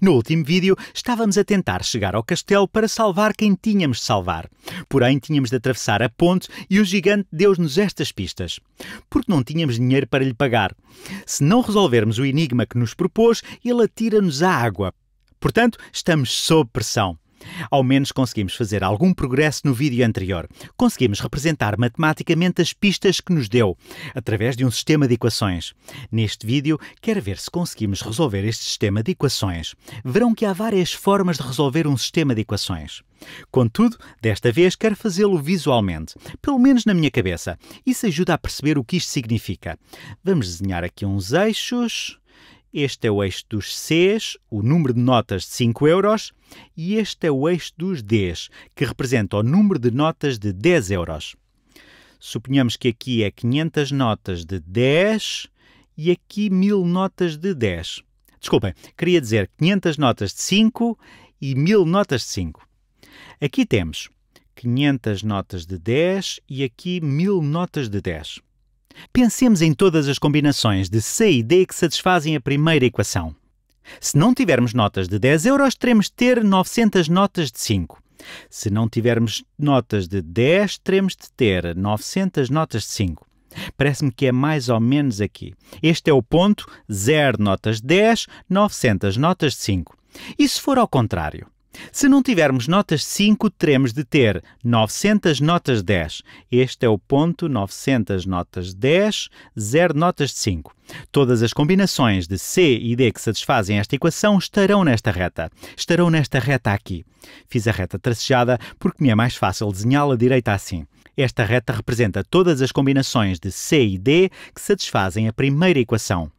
No último vídeo, estávamos a tentar chegar ao castelo para salvar quem tínhamos de salvar. Porém, tínhamos de atravessar a ponte e o gigante deu-nos estas pistas. Porque não tínhamos dinheiro para lhe pagar. Se não resolvermos o enigma que nos propôs, ele atira-nos à água. Portanto, estamos sob pressão. Ao menos conseguimos fazer algum progresso no vídeo anterior. Conseguimos representar matematicamente as pistas que nos deu, através de um sistema de equações. Neste vídeo, quero ver se conseguimos resolver este sistema de equações. Verão que há várias formas de resolver um sistema de equações. Contudo, desta vez quero fazê-lo visualmente, pelo menos na minha cabeça. Isso ajuda a perceber o que isto significa. Vamos desenhar aqui uns eixos este é o eixo dos Cs, o número de notas de 5 euros, e este é o eixo dos Ds, que representa o número de notas de 10 euros. Suponhamos que aqui é 500 notas de 10 e aqui 1000 notas de 10. Desculpem, queria dizer 500 notas de 5 e 1000 notas de 5. Aqui temos 500 notas de 10 e aqui 1000 notas de 10. Pensemos em todas as combinações de C e D que satisfazem a primeira equação. Se não tivermos notas de 10 euros, teremos de ter 900 notas de 5. Se não tivermos notas de 10, teremos de ter 900 notas de 5. Parece-me que é mais ou menos aqui. Este é o ponto 0 notas de 10, 900 notas de 5. E se for ao contrário? Se não tivermos notas 5, teremos de ter 900 notas 10. Este é o ponto 900 notas 10, 0 notas de 5. Todas as combinações de C e D que satisfazem esta equação estarão nesta reta. Estarão nesta reta aqui. Fiz a reta tracejada porque me é mais fácil desenhá-la direita assim. Esta reta representa todas as combinações de C e D que satisfazem a primeira equação.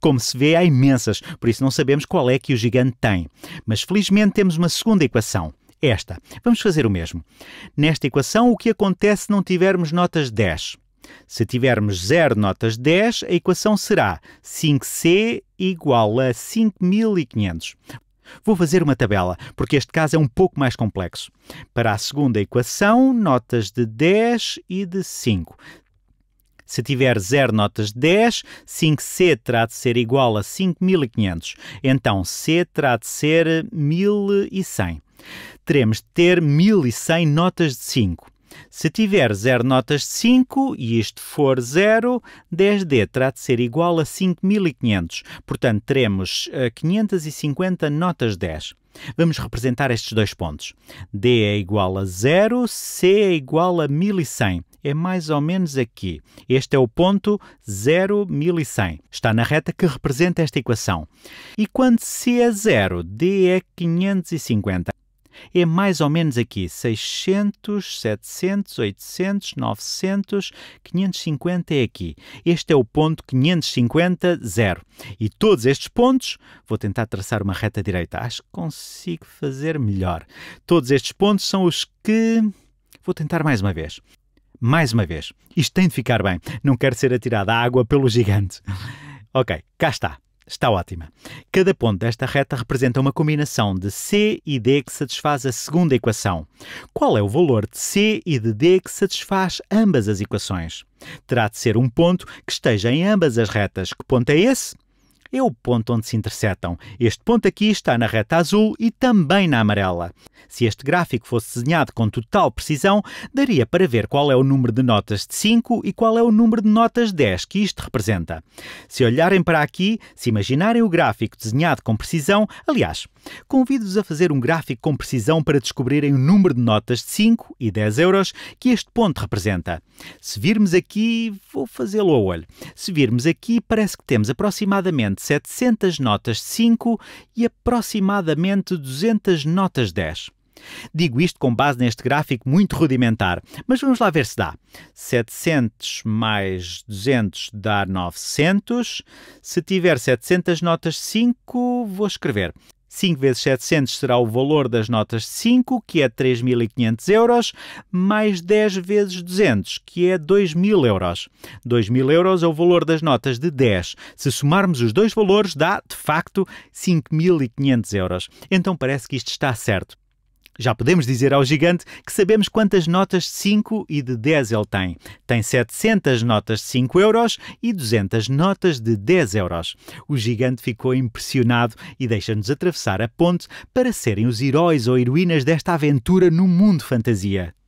Como se vê, há imensas, por isso não sabemos qual é que o gigante tem. Mas felizmente temos uma segunda equação. Esta. Vamos fazer o mesmo. Nesta equação, o que acontece se não tivermos notas 10? Se tivermos zero notas 10, a equação será 5C igual a 5500. Vou fazer uma tabela, porque este caso é um pouco mais complexo. Para a segunda equação, notas de 10 e de 5. Se tiver 0 notas de 10, 5C terá de ser igual a 5500. Então C terá de ser 1100. Teremos de ter 1100 notas de 5. Se tiver 0 notas de 5 e isto for 0, 10D terá de ser igual a 5500. Portanto, teremos 550 eh, notas 10. Vamos representar estes dois pontos. D é igual a 0, C é igual a 1100. É mais ou menos aqui. Este é o ponto 0, 1100. Está na reta que representa esta equação. E quando C é 0, D é 550 é mais ou menos aqui, 600, 700, 800, 900, 550 é aqui. Este é o ponto 550, 0. E todos estes pontos, vou tentar traçar uma reta direita, acho que consigo fazer melhor. Todos estes pontos são os que... Vou tentar mais uma vez. Mais uma vez. Isto tem de ficar bem. Não quero ser atirado à água pelo gigante. ok, cá está. Está ótima. Cada ponto desta reta representa uma combinação de C e D que satisfaz a segunda equação. Qual é o valor de C e de D que satisfaz ambas as equações? Terá de ser um ponto que esteja em ambas as retas. Que ponto é esse? é o ponto onde se intersetam. Este ponto aqui está na reta azul e também na amarela. Se este gráfico fosse desenhado com total precisão, daria para ver qual é o número de notas de 5 e qual é o número de notas 10 que isto representa. Se olharem para aqui, se imaginarem o gráfico desenhado com precisão, aliás, convido-vos a fazer um gráfico com precisão para descobrirem o número de notas de 5 e 10 euros que este ponto representa. Se virmos aqui, vou fazê-lo ao olho. Se virmos aqui, parece que temos aproximadamente 700 notas 5 e aproximadamente 200 notas 10. Digo isto com base neste gráfico muito rudimentar, mas vamos lá ver se dá. 700 mais 200 dá 900. Se tiver 700 notas 5, vou escrever 5 vezes 700 será o valor das notas 5, que é 3.500 euros, mais 10 vezes 200, que é 2.000 euros. 2.000 euros é o valor das notas de 10. Se somarmos os dois valores, dá, de facto, 5.500 euros. Então parece que isto está certo. Já podemos dizer ao gigante que sabemos quantas notas de 5 e de 10 ele tem. Tem 700 notas de 5 euros e 200 notas de 10 euros. O gigante ficou impressionado e deixa-nos atravessar a ponte para serem os heróis ou heroínas desta aventura no mundo fantasia.